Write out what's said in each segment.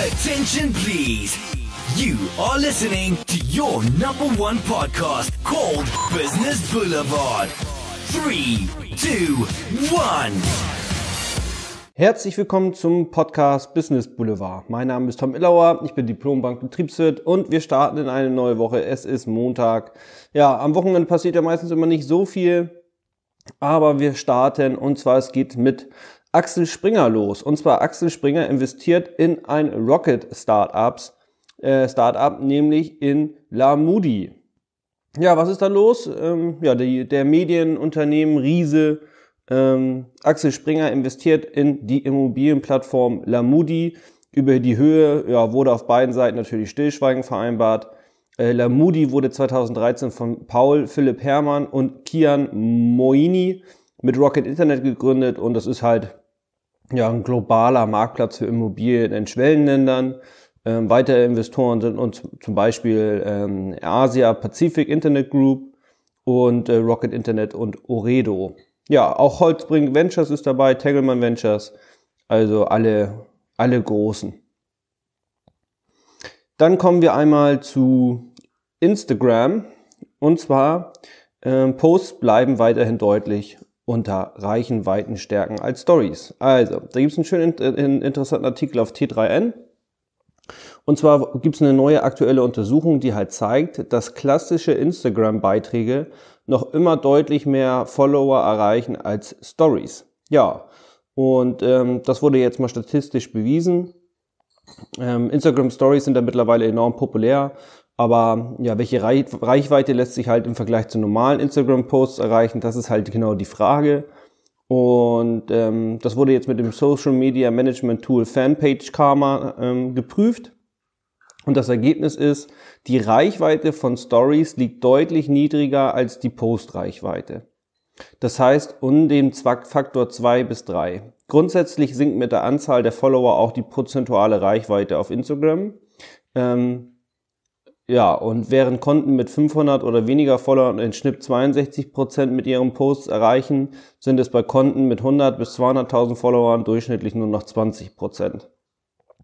Attention, please. You are listening to your number one podcast called Business Boulevard. Three, two, one. Herzlich willkommen zum Podcast Business Boulevard. Mein Name ist Tom Illauer, ich bin Diplombankbetriebswirt und wir starten in eine neue Woche. Es ist Montag. Ja, am Wochenende passiert ja meistens immer nicht so viel, aber wir starten und zwar es geht mit Axel Springer los. Und zwar Axel Springer investiert in ein Rocket Startups, äh, Startup, nämlich in La Moody. Ja, was ist da los? Ähm, ja, die, der Medienunternehmen Riese ähm, Axel Springer investiert in die Immobilienplattform La Moody. Über die Höhe ja, wurde auf beiden Seiten natürlich Stillschweigen vereinbart. Äh, La Moody wurde 2013 von Paul Philipp Hermann und Kian Moini mit Rocket Internet gegründet und das ist halt ja, ein globaler Marktplatz für Immobilien in Schwellenländern. Ähm, weitere Investoren sind uns zum Beispiel ähm, Asia Pacific Internet Group und äh, Rocket Internet und Oredo. Ja, auch Holzbring Ventures ist dabei, Tegelmann Ventures, also alle, alle großen. Dann kommen wir einmal zu Instagram. Und zwar, ähm, Posts bleiben weiterhin deutlich unter reichen, weiten stärken als Stories. Also, da gibt es einen schönen einen äh, interessanten Artikel auf T3N. Und zwar gibt es eine neue aktuelle Untersuchung, die halt zeigt, dass klassische Instagram-Beiträge noch immer deutlich mehr Follower erreichen als Stories. Ja, und ähm, das wurde jetzt mal statistisch bewiesen. Ähm, Instagram Stories sind da mittlerweile enorm populär. Aber ja, welche Reichweite lässt sich halt im Vergleich zu normalen Instagram-Posts erreichen? Das ist halt genau die Frage. Und ähm, das wurde jetzt mit dem Social Media Management Tool Fanpage Karma ähm, geprüft. Und das Ergebnis ist, die Reichweite von Stories liegt deutlich niedriger als die Post-Reichweite. Das heißt, um den Faktor 2 bis 3. Grundsätzlich sinkt mit der Anzahl der Follower auch die prozentuale Reichweite auf Instagram. Ähm, ja, und während Konten mit 500 oder weniger Followern den Schnitt 62% mit ihren Posts erreichen, sind es bei Konten mit 100 bis 200.000 Followern durchschnittlich nur noch 20%.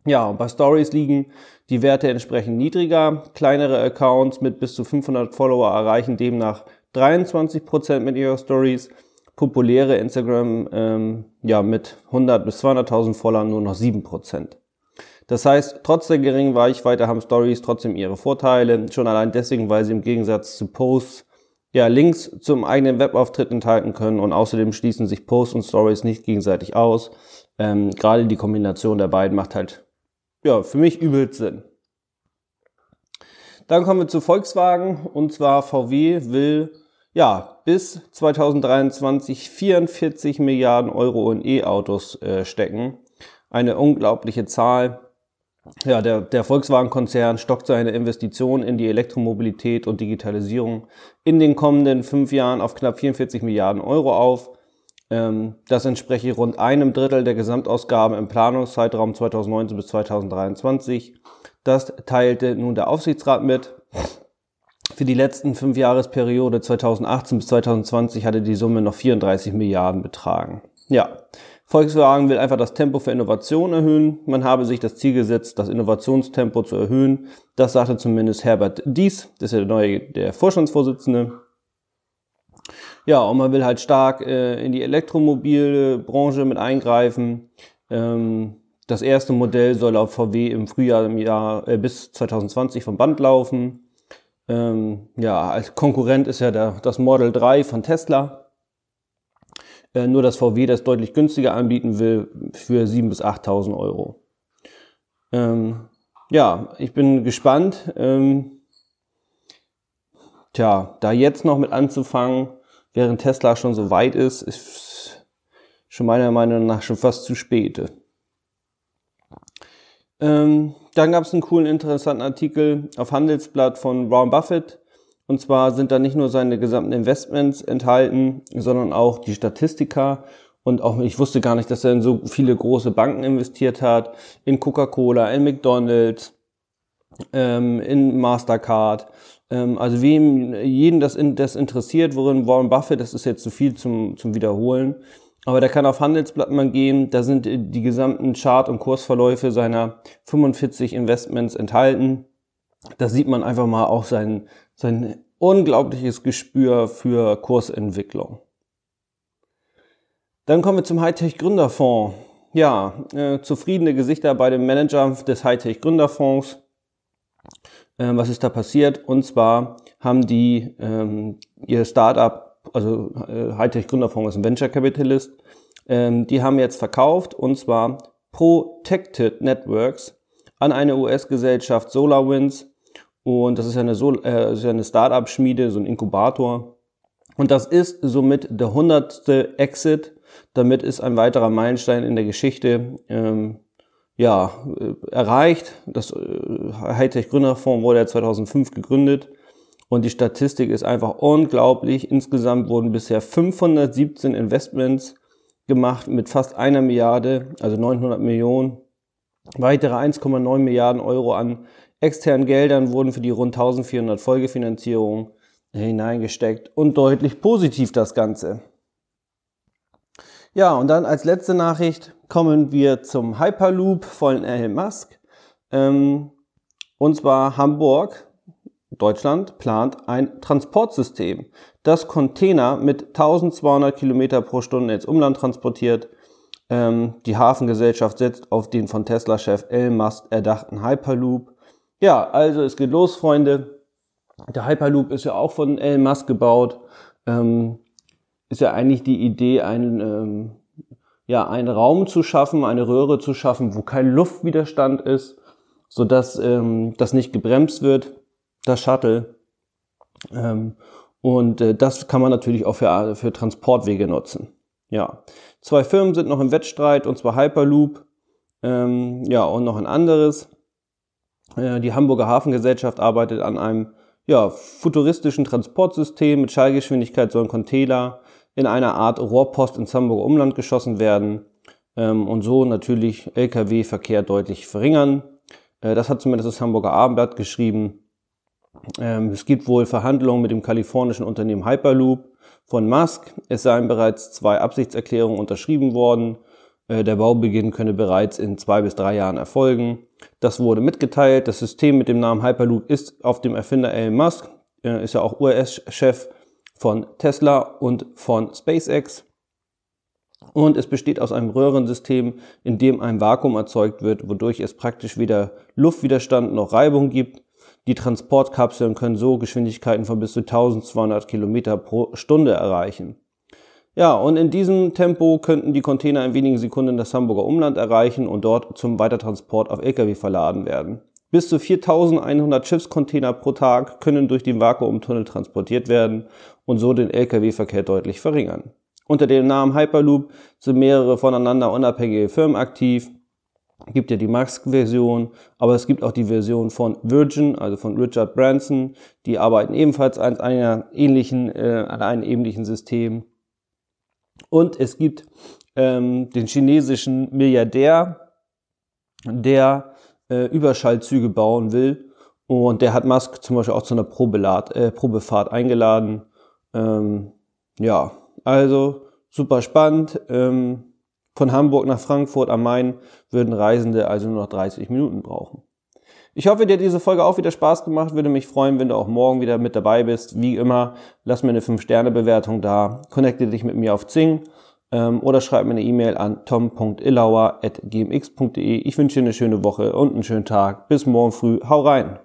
Ja, und bei Stories liegen die Werte entsprechend niedriger. Kleinere Accounts mit bis zu 500 Follower erreichen demnach 23% mit ihren Stories. Populäre Instagram ähm, ja, mit 100 bis 200.000 Followern nur noch 7%. Das heißt, trotz der geringen Reichweite haben Stories trotzdem ihre Vorteile, schon allein deswegen, weil sie im Gegensatz zu Posts ja, Links zum eigenen Webauftritt enthalten können und außerdem schließen sich Posts und Stories nicht gegenseitig aus. Ähm, gerade die Kombination der beiden macht halt ja, für mich übel Sinn. Dann kommen wir zu Volkswagen und zwar VW will ja, bis 2023 44 Milliarden Euro in E-Autos äh, stecken. Eine unglaubliche Zahl. Ja, der, der Volkswagen-Konzern stockt seine Investitionen in die Elektromobilität und Digitalisierung in den kommenden fünf Jahren auf knapp 44 Milliarden Euro auf. Ähm, das entspreche rund einem Drittel der Gesamtausgaben im Planungszeitraum 2019 bis 2023. Das teilte nun der Aufsichtsrat mit. Für die letzten fünf Jahresperiode 2018 bis 2020 hatte die Summe noch 34 Milliarden betragen. Ja, Volkswagen will einfach das Tempo für Innovation erhöhen. Man habe sich das Ziel gesetzt, das Innovationstempo zu erhöhen. Das sagte zumindest Herbert Dies, das ist ja der neue der Vorstandsvorsitzende. Ja, und man will halt stark äh, in die Elektromobilbranche mit eingreifen. Ähm, das erste Modell soll auf VW im Frühjahr im Jahr, äh, bis 2020 vom Band laufen. Ähm, ja, als Konkurrent ist ja der, das Model 3 von Tesla. Äh, nur dass VW das deutlich günstiger anbieten will für 7.000 bis 8.000 Euro. Ähm, ja, ich bin gespannt. Ähm, tja, da jetzt noch mit anzufangen, während Tesla schon so weit ist, ist schon meiner Meinung nach schon fast zu spät. Ähm, dann gab es einen coolen, interessanten Artikel auf Handelsblatt von Warren Buffett und zwar sind da nicht nur seine gesamten Investments enthalten, sondern auch die Statistika. Und auch ich wusste gar nicht, dass er in so viele große Banken investiert hat, in Coca-Cola, in McDonald's, ähm, in Mastercard. Ähm, also wem jeden das, in, das interessiert, worin Warren Buffett, das ist jetzt zu viel zum, zum Wiederholen. Aber der kann auf Handelsblatt mal gehen, da sind die gesamten Chart- und Kursverläufe seiner 45 Investments enthalten. Da sieht man einfach mal auch seinen, sein unglaubliches Gespür für Kursentwicklung. Dann kommen wir zum Hightech Gründerfonds. Ja, äh, zufriedene Gesichter bei dem Manager des Hightech Gründerfonds. Ähm, was ist da passiert? Und zwar haben die ähm, ihr Startup, also äh, Hightech Gründerfonds ist ein Venture Capitalist, ähm, die haben jetzt verkauft und zwar Protected Networks an eine US-Gesellschaft SolarWinds und das ist ja eine, so äh, eine Startup-Schmiede, so ein Inkubator. Und das ist somit der hundertste Exit. Damit ist ein weiterer Meilenstein in der Geschichte ähm, ja, äh, erreicht. Das äh, Hightech Gründerfonds wurde ja 2005 gegründet. Und die Statistik ist einfach unglaublich. Insgesamt wurden bisher 517 Investments gemacht mit fast einer Milliarde, also 900 Millionen. Weitere 1,9 Milliarden Euro an Externen Geldern wurden für die rund 1400 Folgefinanzierungen hineingesteckt und deutlich positiv das Ganze. Ja, und dann als letzte Nachricht kommen wir zum Hyperloop von Elon Musk. Ähm, und zwar Hamburg, Deutschland, plant ein Transportsystem, das Container mit 1200 Kilometer pro Stunde ins Umland transportiert. Ähm, die Hafengesellschaft setzt auf den von Tesla-Chef Elon Musk erdachten Hyperloop ja, also es geht los, Freunde. Der Hyperloop ist ja auch von Elon Musk gebaut. Ähm, ist ja eigentlich die Idee, einen, ähm, ja, einen Raum zu schaffen, eine Röhre zu schaffen, wo kein Luftwiderstand ist, sodass ähm, das nicht gebremst wird, das Shuttle. Ähm, und äh, das kann man natürlich auch für, äh, für Transportwege nutzen. Ja, zwei Firmen sind noch im Wettstreit, und zwar Hyperloop, ähm, ja, und noch ein anderes. Äh, die Hamburger Hafengesellschaft arbeitet an einem ja, futuristischen Transportsystem. Mit Schallgeschwindigkeit sollen Container in einer Art Rohrpost ins Hamburger Umland geschossen werden ähm, und so natürlich Lkw-Verkehr deutlich verringern. Äh, das hat zumindest das Hamburger Abendblatt geschrieben. Ähm, es gibt wohl Verhandlungen mit dem kalifornischen Unternehmen Hyperloop von Musk. Es seien bereits zwei Absichtserklärungen unterschrieben worden. Äh, der Baubeginn könne bereits in zwei bis drei Jahren erfolgen. Das wurde mitgeteilt. Das System mit dem Namen Hyperloop ist auf dem Erfinder Elon Musk, äh, ist ja auch US-Chef von Tesla und von SpaceX. Und es besteht aus einem Röhrensystem, in dem ein Vakuum erzeugt wird, wodurch es praktisch weder Luftwiderstand noch Reibung gibt. Die Transportkapseln können so Geschwindigkeiten von bis zu 1200 Kilometer pro Stunde erreichen. Ja, und in diesem Tempo könnten die Container in wenigen Sekunden das Hamburger Umland erreichen und dort zum Weitertransport auf Lkw verladen werden. Bis zu 4100 Schiffscontainer pro Tag können durch den Vakuumtunnel transportiert werden und so den Lkw-Verkehr deutlich verringern. Unter dem Namen Hyperloop sind mehrere voneinander unabhängige Firmen aktiv. Gibt ja die Max-Version, aber es gibt auch die Version von Virgin, also von Richard Branson. Die arbeiten ebenfalls an einer ähnlichen, äh, an einem ähnlichen System. Und es gibt ähm, den chinesischen Milliardär, der äh, Überschallzüge bauen will. Und der hat Musk zum Beispiel auch zu einer Probelad, äh, Probefahrt eingeladen. Ähm, ja, also super spannend. Ähm, von Hamburg nach Frankfurt am Main würden Reisende also nur noch 30 Minuten brauchen. Ich hoffe, dir hat diese Folge auch wieder Spaß gemacht. Würde mich freuen, wenn du auch morgen wieder mit dabei bist. Wie immer, lass mir eine 5-Sterne-Bewertung da. Connecte dich mit mir auf Zing ähm, oder schreib mir eine E-Mail an tom.illauer.gmx.de. Ich wünsche dir eine schöne Woche und einen schönen Tag. Bis morgen früh. Hau rein!